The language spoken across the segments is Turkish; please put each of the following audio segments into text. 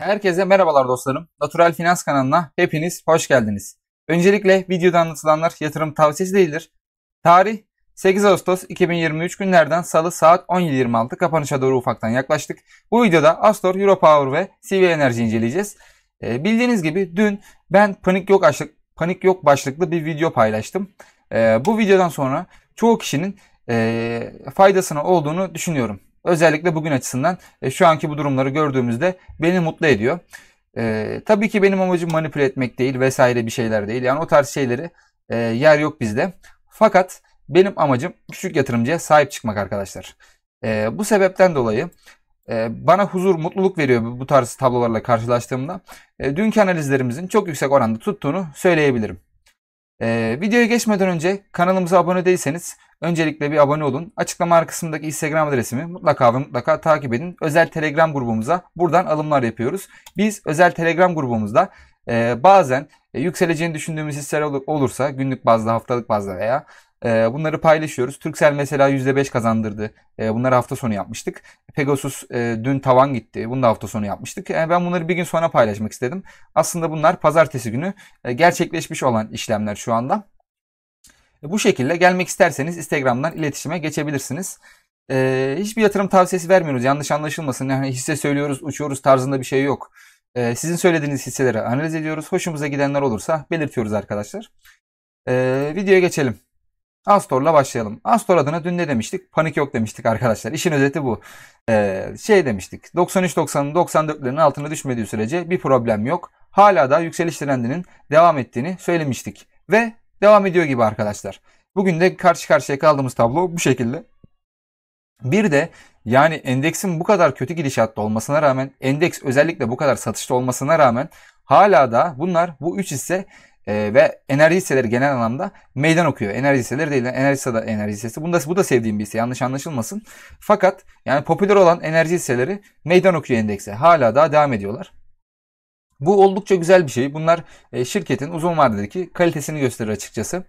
Herkese merhabalar dostlarım. Natural Finans kanalına hepiniz hoş geldiniz. Öncelikle videoda anlatılanlar yatırım tavsiyesi değildir. Tarih 8 Ağustos 2023 günlerden salı saat 17.26 kapanışa doğru ufaktan yaklaştık. Bu videoda Astor, Europower ve CV Enerji inceleyeceğiz. E, bildiğiniz gibi dün ben panik yok, açlık, panik yok başlıklı bir video paylaştım. E, bu videodan sonra çoğu kişinin e, faydasına olduğunu düşünüyorum. Özellikle bugün açısından e, şu anki bu durumları gördüğümüzde beni mutlu ediyor. E, tabii ki benim amacım manipüle etmek değil vesaire bir şeyler değil. Yani o tarz şeyleri e, yer yok bizde. Fakat benim amacım küçük yatırımcıya sahip çıkmak arkadaşlar. E, bu sebepten dolayı e, bana huzur, mutluluk veriyor bu tarz tablolarla karşılaştığımda. E, dünkü analizlerimizin çok yüksek oranda tuttuğunu söyleyebilirim. Ee, videoya geçmeden önce kanalımıza abone değilseniz öncelikle bir abone olun. Açıklama kısmındaki Instagram adresimi mutlaka ve mutlaka takip edin. Özel Telegram grubumuza buradan alımlar yapıyoruz. Biz özel Telegram grubumuzda e, bazen e, yükseleceğini düşündüğümüz hisseler olursa günlük bazda, haftalık bazda veya ee, bunları paylaşıyoruz. Türksel mesela %5 kazandırdı. Ee, bunları hafta sonu yapmıştık. Pegasus e, dün tavan gitti. Bunu da hafta sonu yapmıştık. Ee, ben bunları bir gün sonra paylaşmak istedim. Aslında bunlar pazartesi günü e, gerçekleşmiş olan işlemler şu anda. E, bu şekilde gelmek isterseniz Instagram'dan iletişime geçebilirsiniz. hiçbir yatırım tavsiyesi vermiyoruz. Yanlış anlaşılmasın. Yani hisse söylüyoruz, uçuyoruz tarzında bir şey yok. sizin söylediğiniz hisseleri analiz ediyoruz. Hoşumuza gidenler olursa belirtiyoruz arkadaşlar. videoya geçelim. Astor'la başlayalım. Astor adına dün ne demiştik? Panik yok demiştik arkadaşlar. İşin özeti bu. Ee, şey demiştik. 93-90'ın 94'lerin altına düşmediği sürece bir problem yok. Hala da yükseliş trendinin devam ettiğini söylemiştik. Ve devam ediyor gibi arkadaşlar. Bugün de karşı karşıya kaldığımız tablo bu şekilde. Bir de yani endeksin bu kadar kötü gidişatta olmasına rağmen endeks özellikle bu kadar satışta olmasına rağmen hala da bunlar bu 3 ise e, ve enerji hisseleri genel anlamda meydan okuyor. Enerji hisseleri değil, enerji da enerji hissesi. Bunu da, bu da sevdiğim bir hisse yanlış anlaşılmasın. Fakat yani popüler olan enerji hisseleri meydan okuyor endekse. Hala daha devam ediyorlar. Bu oldukça güzel bir şey. Bunlar e, şirketin uzun vadedeki kalitesini gösterir açıkçası.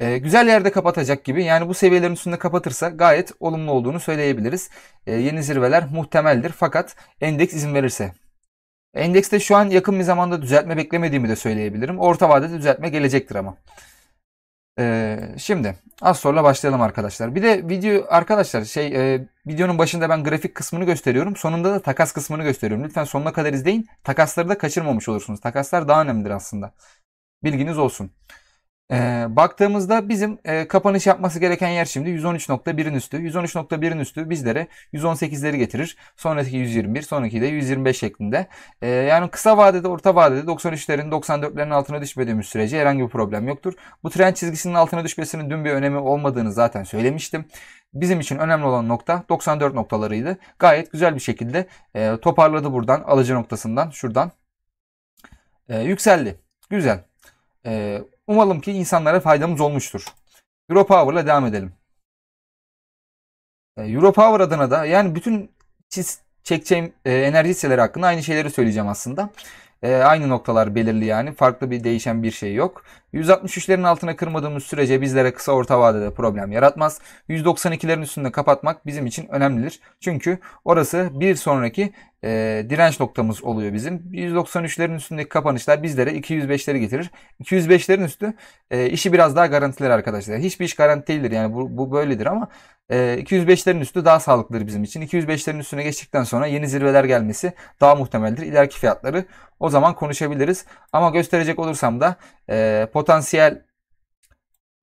E, güzel yerde kapatacak gibi yani bu seviyelerin üstünde kapatırsa gayet olumlu olduğunu söyleyebiliriz. E, yeni zirveler muhtemeldir fakat endeks izin verirse. Endekste şu an yakın bir zamanda düzeltme beklemediğimi de söyleyebilirim. Orta vadede düzeltme gelecektir ama. Ee, şimdi az sonra başlayalım arkadaşlar. Bir de video arkadaşlar şey e, videonun başında ben grafik kısmını gösteriyorum. Sonunda da takas kısmını gösteriyorum. Lütfen sonuna kadar izleyin. Takasları da kaçırmamış olursunuz. Takaslar daha önemlidir aslında. Bilginiz olsun. E, baktığımızda bizim e, kapanış yapması gereken yer şimdi 113.1'in üstü. 113.1'in üstü bizlere 118'leri getirir. Sonraki 121, sonraki de 125 şeklinde. E, yani kısa vadede, orta vadede 93'lerin, 94'lerin altına düşmediğimiz sürece herhangi bir problem yoktur. Bu trend çizgisinin altına düşmesinin dün bir önemi olmadığını zaten söylemiştim. Bizim için önemli olan nokta 94 noktalarıydı. Gayet güzel bir şekilde e, toparladı buradan alıcı noktasından şuradan. E, yükseldi. Güzel. Ee, umalım ki insanlara faydamız olmuştur. Europower'la devam edelim. Ee, Europower adına da yani bütün çekeceğim e, enerji hisseleri hakkında aynı şeyleri söyleyeceğim aslında. E, aynı noktalar belirli yani. Farklı bir değişen bir şey yok. 163'lerin altına kırmadığımız sürece bizlere kısa orta vadede problem yaratmaz. 192'lerin üstünde kapatmak bizim için önemlidir. Çünkü orası bir sonraki e, direnç noktamız oluyor bizim. 193'lerin üstündeki kapanışlar bizlere 205'leri getirir. 205'lerin üstü e, işi biraz daha garantiler arkadaşlar. Hiçbir iş garanti değildir yani bu, bu böyledir ama e, ee, 205'lerin üstü daha sağlıklıdır bizim için. 205'lerin üstüne geçtikten sonra yeni zirveler gelmesi daha muhtemeldir. İleriki fiyatları o zaman konuşabiliriz. Ama gösterecek olursam da e, potansiyel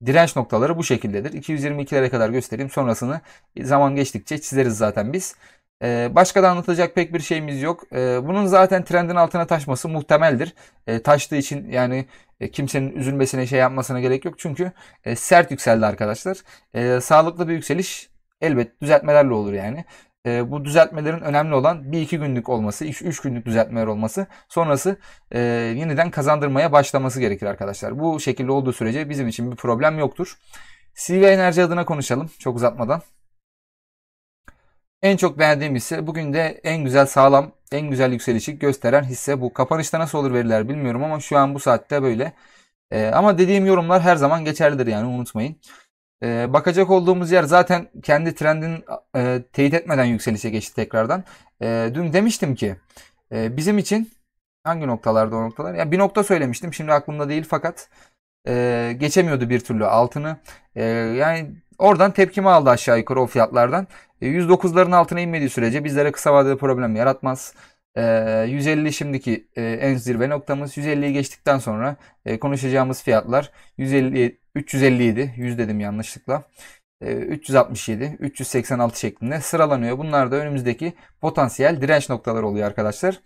direnç noktaları bu şekildedir. 222'lere kadar göstereyim. Sonrasını zaman geçtikçe çizeriz zaten biz. Ee, başka da anlatacak pek bir şeyimiz yok. Ee, bunun zaten trendin altına taşması muhtemeldir. Ee, taştığı için yani e, kimsenin üzülmesine şey yapmasına gerek yok. Çünkü e, sert yükseldi arkadaşlar. sağlıklı bir yükseliş elbet düzeltmelerle olur yani. bu düzeltmelerin önemli olan 1-2 günlük olması, 3 günlük düzeltmeler olması. Sonrası e, yeniden kazandırmaya başlaması gerekir arkadaşlar. Bu şekilde olduğu sürece bizim için bir problem yoktur. CV Enerji adına konuşalım çok uzatmadan. En çok beğendiğim hisse bugün de en güzel sağlam, en güzel yükselişi gösteren hisse bu. Kapanışta nasıl olur veriler bilmiyorum ama şu an bu saatte böyle. E, ama dediğim yorumlar her zaman geçerlidir yani unutmayın. E, bakacak olduğumuz yer zaten kendi trendin e, teyit etmeden yükselişe geçti tekrardan. E, dün demiştim ki e, bizim için hangi noktalarda o noktalar? Ya bir nokta söylemiştim şimdi aklımda değil fakat e, geçemiyordu bir türlü altını. E, yani Oradan tepkimi aldı aşağı yukarı o fiyatlardan. 109'ların e, altına inmediği sürece bizlere kısa vadede problem yaratmaz. 150 e, şimdiki e, en zirve noktamız. 150'yi geçtikten sonra konuşacağımız fiyatlar 150 357 100 dedim yanlışlıkla. 367, 386 şeklinde sıralanıyor. Bunlar da önümüzdeki potansiyel direnç noktaları oluyor arkadaşlar.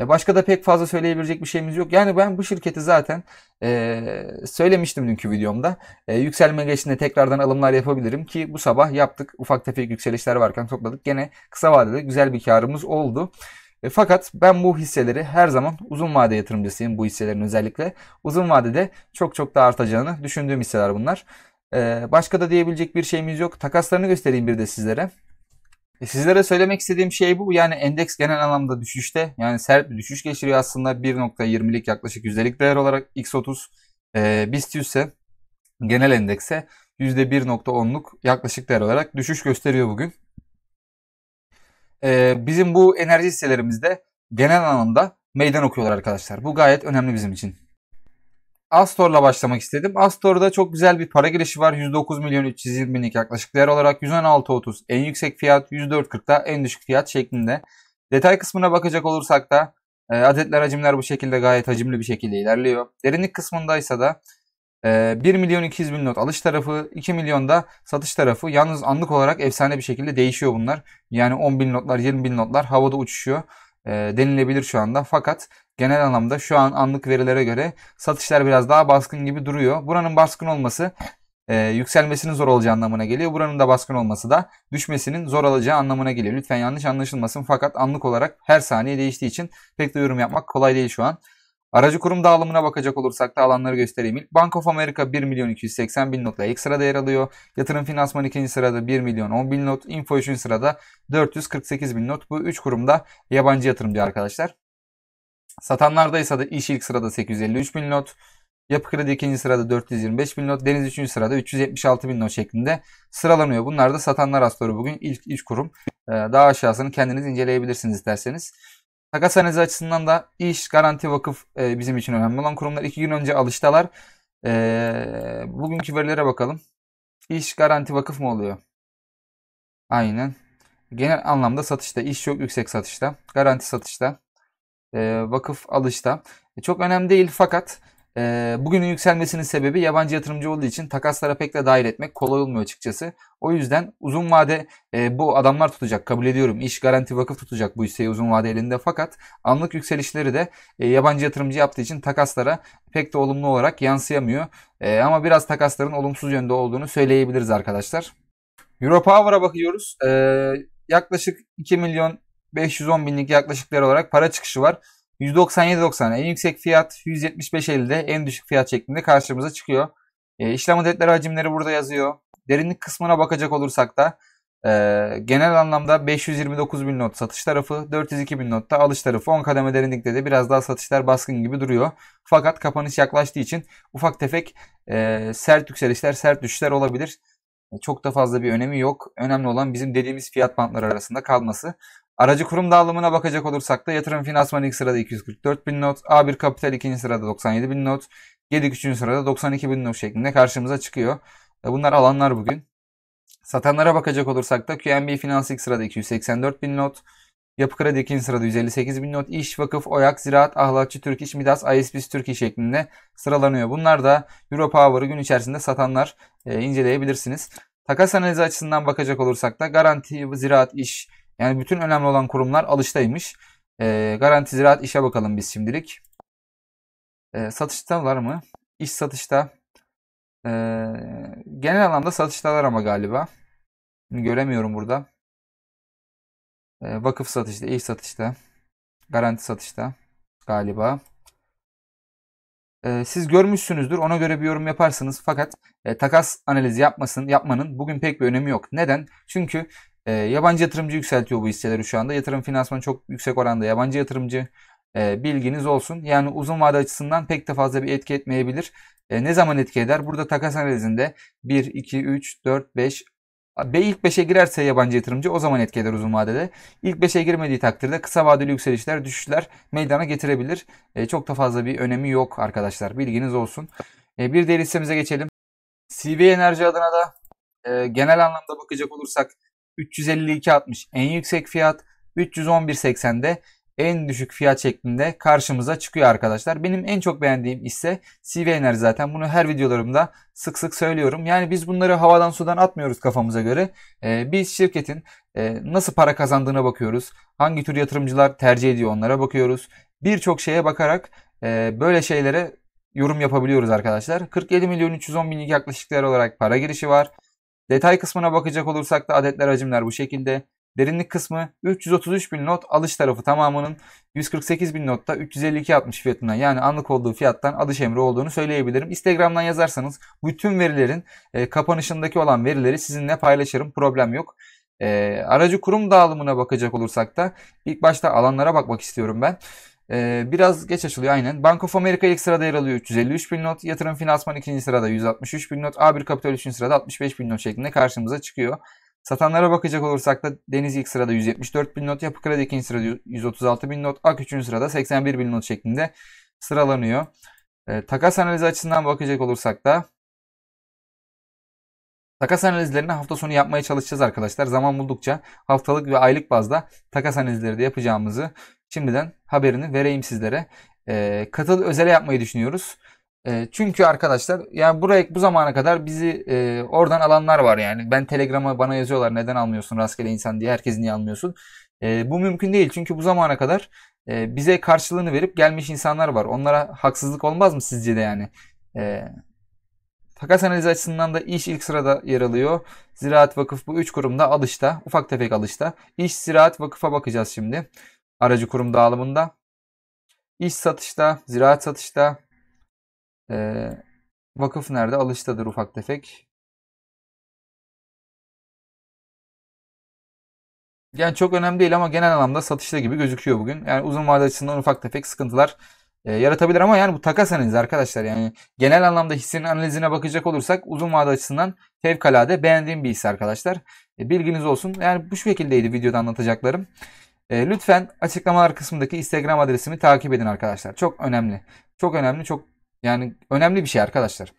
E, başka da pek fazla söyleyebilecek bir şeyimiz yok. Yani ben bu şirketi zaten e, söylemiştim dünkü videomda. E, yükselme geçtiğinde tekrardan alımlar yapabilirim ki bu sabah yaptık. Ufak tefek yükselişler varken topladık. Gene kısa vadede güzel bir karımız oldu. E, fakat ben bu hisseleri her zaman uzun vade yatırımcısıyım bu hisselerin özellikle. Uzun vadede çok çok daha artacağını düşündüğüm hisseler bunlar. E, başka da diyebilecek bir şeyimiz yok. Takaslarını göstereyim bir de sizlere. E, sizlere söylemek istediğim şey bu. Yani endeks genel anlamda düşüşte. Yani sert bir düşüş geçiriyor aslında. 1.20'lik yaklaşık yüzdelik değer olarak X30. E, BIST 100 ise genel endekse %1.10'luk yaklaşık değer olarak düşüş gösteriyor bugün. E, bizim bu enerji hisselerimizde genel anlamda meydan okuyorlar arkadaşlar. Bu gayet önemli bizim için. Astor'la başlamak istedim. Astor'da çok güzel bir para girişi var. 109 milyon 320 binlik yaklaşık değer olarak 116.30 en yüksek fiyat, 104.40'da en düşük fiyat şeklinde. Detay kısmına bakacak olursak da e, adetler hacimler bu şekilde gayet hacimli bir şekilde ilerliyor. Derinlik kısmındaysa da e, 1 milyon 200 bin not alış tarafı, 2 milyon da satış tarafı. Yalnız anlık olarak efsane bir şekilde değişiyor bunlar. Yani 10 bin notlar, 20 bin notlar havada uçuşuyor. E, denilebilir şu anda. Fakat genel anlamda şu an anlık verilere göre satışlar biraz daha baskın gibi duruyor. Buranın baskın olması e, yükselmesinin zor olacağı anlamına geliyor. Buranın da baskın olması da düşmesinin zor olacağı anlamına geliyor. Lütfen yanlış anlaşılmasın fakat anlık olarak her saniye değiştiği için pek de yorum yapmak kolay değil şu an. Aracı kurum dağılımına bakacak olursak da alanları göstereyim. İlk Bank of America 1 milyon 280 bin notla ilk sırada yer alıyor. Yatırım Finansman ikinci sırada 1 milyon 10 bin not. Info 3. sırada 448 bin not. Bu 3 kurumda yabancı yatırımcı arkadaşlar. Satanlarda ise da iş ilk sırada 853 bin not. Yapı Kredi ikinci sırada 425 bin not. Deniz üçüncü sırada 376 bin not şeklinde sıralanıyor. Bunlar da satanlar asları bugün ilk 3 kurum. Ee, daha aşağısını kendiniz inceleyebilirsiniz isterseniz. Takas analizi açısından da iş Garanti, Vakıf e, bizim için önemli olan kurumlar. iki gün önce alıştalar. E, bugünkü verilere bakalım. İş, Garanti, Vakıf mı oluyor? Aynen. Genel anlamda satışta. iş çok yüksek satışta. Garanti satışta. E, vakıf alışta. E, çok önemli değil fakat e, bugünün yükselmesinin sebebi yabancı yatırımcı olduğu için takaslara pek de dahil etmek kolay olmuyor açıkçası. O yüzden uzun vade e, bu adamlar tutacak kabul ediyorum. İş garanti vakıf tutacak bu hisseyi uzun vade elinde fakat anlık yükselişleri de e, yabancı yatırımcı yaptığı için takaslara pek de olumlu olarak yansıyamıyor. E, ama biraz takasların olumsuz yönde olduğunu söyleyebiliriz arkadaşlar. Europower'a bakıyoruz. E, yaklaşık 2 milyon 510 binlik yaklaşıklar olarak para çıkışı var. 197.90 en yüksek fiyat, 175.50'de en düşük fiyat şeklinde karşımıza çıkıyor. E, işlem adetleri hacimleri burada yazıyor. Derinlik kısmına bakacak olursak da e, genel anlamda 529 bin not satış tarafı, 402 bin not da alış tarafı. 10 kademe derinlikte de biraz daha satışlar baskın gibi duruyor. Fakat kapanış yaklaştığı için ufak tefek e, sert yükselişler, sert düşüşler olabilir. E, çok da fazla bir önemi yok. Önemli olan bizim dediğimiz fiyat bantları arasında kalması. Aracı kurum dağılımına bakacak olursak da yatırım finansmanı ilk sırada 244 bin not, A1 Kapital ikinci sırada 97 bin not, Gedik üçüncü sırada 92 bin not şeklinde karşımıza çıkıyor. E, bunlar alanlar bugün. Satanlara bakacak olursak da QNB Finans ilk sırada 284 bin not, Yapı Kredi ikinci sırada 158 bin not, İş, Vakıf, Oyak, Ziraat, Ahlatçı, Türk İş, Midas, ISPS, Türkiye şeklinde sıralanıyor. Bunlar da Euro Europower'ı gün içerisinde satanlar e, inceleyebilirsiniz. Takas analizi açısından bakacak olursak da Garanti, Ziraat, iş yani bütün önemli olan kurumlar alıştaymış. E, Garanti Ziraat işe bakalım biz şimdilik. E, var mı? İş satışta. E, genel anlamda satıştalar ama galiba. Bunu göremiyorum burada. E, vakıf satışta, iş satışta. Garanti satışta galiba. E, siz görmüşsünüzdür. Ona göre bir yorum yaparsınız. Fakat e, takas analizi yapmasın, yapmanın bugün pek bir önemi yok. Neden? Çünkü e, yabancı yatırımcı yükseltiyor bu hisseleri şu anda. Yatırım finansmanı çok yüksek oranda yabancı yatırımcı. E, bilginiz olsun. Yani uzun vade açısından pek de fazla bir etki etmeyebilir. E, ne zaman etki eder? Burada takas analizinde 1, 2, 3, 4, 5, ve ilk 5'e girerse yabancı yatırımcı o zaman etki eder uzun vadede. İlk 5'e girmediği takdirde kısa vadeli yükselişler, düşüşler meydana getirebilir. E, çok da fazla bir önemi yok arkadaşlar. Bilginiz olsun. E, bir diğer hissemize geçelim. CV Enerji adına da e, genel anlamda bakacak olursak 352.60 en yüksek fiyat, 311.80'de en düşük fiyat şeklinde karşımıza çıkıyor arkadaşlar. Benim en çok beğendiğim ise CV zaten. Bunu her videolarımda sık sık söylüyorum. Yani biz bunları havadan sudan atmıyoruz kafamıza göre. Ee, biz şirketin e, nasıl para kazandığına bakıyoruz. Hangi tür yatırımcılar tercih ediyor onlara bakıyoruz. Birçok şeye bakarak e, böyle şeylere yorum yapabiliyoruz arkadaşlar. 47 milyon 310 binlik yaklaşık olarak para girişi var. Detay kısmına bakacak olursak da adetler hacimler bu şekilde. Derinlik kısmı 333 bin not alış tarafı tamamının 148 bin notta 352.60 fiyatına yani anlık olduğu fiyattan alış emri olduğunu söyleyebilirim. Instagram'dan yazarsanız bütün verilerin e, kapanışındaki olan verileri sizinle paylaşırım problem yok. E, aracı kurum dağılımına bakacak olursak da ilk başta alanlara bakmak istiyorum ben. Ee, biraz geç açılıyor aynen. Bank of America ilk sırada yer alıyor 353 bin not. Yatırım finansman ikinci sırada 163 bin not. A1 Kapital üçüncü sırada 65 bin not şeklinde karşımıza çıkıyor. Satanlara bakacak olursak da Deniz ilk sırada 174 bin not. Yapı Kredi ikinci sırada 136 bin not. Ak üçüncü sırada 81 bin not şeklinde sıralanıyor. Ee, takas analizi açısından bakacak olursak da Takas analizlerini hafta sonu yapmaya çalışacağız arkadaşlar. Zaman buldukça haftalık ve aylık bazda takas analizleri de yapacağımızı Şimdiden haberini vereyim sizlere. E, katıl özele yapmayı düşünüyoruz. E, çünkü arkadaşlar yani buraya bu zamana kadar bizi e, oradan alanlar var yani. Ben Telegram'a bana yazıyorlar neden almıyorsun rastgele insan diye herkes niye almıyorsun. E, bu mümkün değil çünkü bu zamana kadar e, bize karşılığını verip gelmiş insanlar var. Onlara haksızlık olmaz mı sizce de yani? E, takas analizi açısından da iş ilk sırada yer alıyor. Ziraat Vakıf bu üç kurumda alışta, ufak tefek alışta. İş, ziraat, vakıfa bakacağız şimdi aracı kurum dağılımında. İş satışta, ziraat satışta, e, vakıf nerede? Alıştadır ufak tefek. Yani çok önemli değil ama genel anlamda satışta gibi gözüküyor bugün. Yani uzun vade açısından ufak tefek sıkıntılar e, yaratabilir ama yani bu takas analizi arkadaşlar. Yani genel anlamda hissenin analizine bakacak olursak uzun vade açısından fevkalade beğendiğim bir his arkadaşlar. E, bilginiz olsun. Yani bu şekildeydi videoda anlatacaklarım. E, lütfen açıklamalar kısmındaki Instagram adresimi takip edin arkadaşlar. Çok önemli. Çok önemli. Çok yani önemli bir şey arkadaşlar.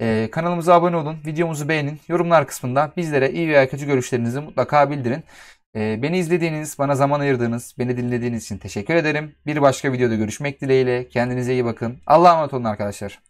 Ee, kanalımıza abone olun, videomuzu beğenin. Yorumlar kısmında bizlere iyi veya kötü görüşlerinizi mutlaka bildirin. Ee, beni izlediğiniz, bana zaman ayırdığınız, beni dinlediğiniz için teşekkür ederim. Bir başka videoda görüşmek dileğiyle. Kendinize iyi bakın. Allah'a emanet olun arkadaşlar.